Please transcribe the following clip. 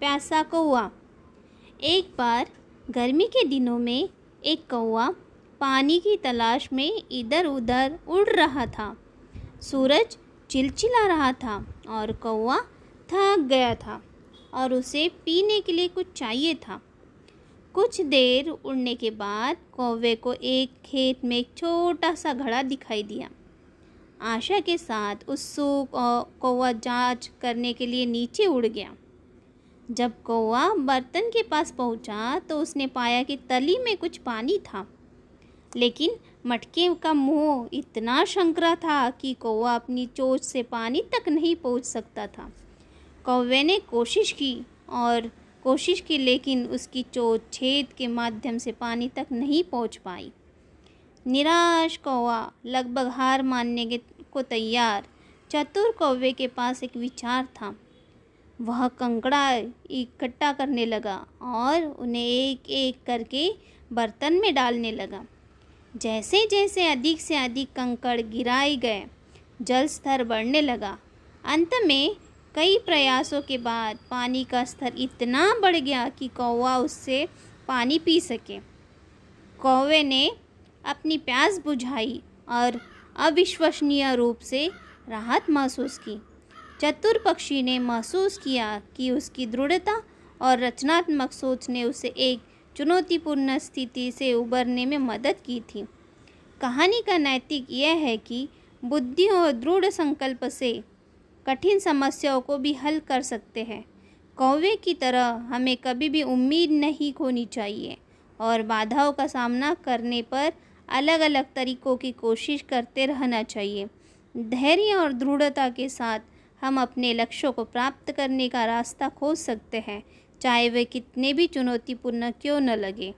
प्यासा कौआ एक बार गर्मी के दिनों में एक कौआ पानी की तलाश में इधर उधर उड़ रहा था सूरज चिलचिला रहा था और कौआ थक गया था और उसे पीने के लिए कुछ चाहिए था कुछ देर उड़ने के बाद कौवे को एक खेत में एक छोटा सा घड़ा दिखाई दिया आशा के साथ उस सूख और कौवा जांच करने के लिए नीचे उड़ गया जब कौआ बर्तन के पास पहुंचा तो उसने पाया कि तली में कुछ पानी था लेकिन मटके का मुंह इतना शंकरा था कि कौआ अपनी चोच से पानी तक नहीं पहुंच सकता था कौवे ने कोशिश की और कोशिश की लेकिन उसकी चोच छेद के माध्यम से पानी तक नहीं पहुंच पाई निराश कौवा लगभग हार मानने के को तैयार चतुर कौवे के पास एक विचार था वह कंकड़ा इकट्ठा करने लगा और उन्हें एक एक करके बर्तन में डालने लगा जैसे जैसे अधिक से अधिक कंकड़ गिराए गए जल स्तर बढ़ने लगा अंत में कई प्रयासों के बाद पानी का स्तर इतना बढ़ गया कि कौवा उससे पानी पी सके कौवे ने अपनी प्यास बुझाई और अविश्वसनीय रूप से राहत महसूस की चतुर पक्षी ने महसूस किया कि उसकी दृढ़ता और रचनात्मक सोच ने उसे एक चुनौतीपूर्ण स्थिति से उबरने में मदद की थी कहानी का नैतिक यह है कि बुद्धि और दृढ़ संकल्प से कठिन समस्याओं को भी हल कर सकते हैं कौवे की तरह हमें कभी भी उम्मीद नहीं खोनी चाहिए और बाधाओं का सामना करने पर अलग अलग तरीकों की कोशिश करते रहना चाहिए धैर्य और दृढ़ता के साथ हम अपने लक्ष्यों को प्राप्त करने का रास्ता खोज सकते हैं चाहे वे कितने भी चुनौतीपूर्ण क्यों न लगे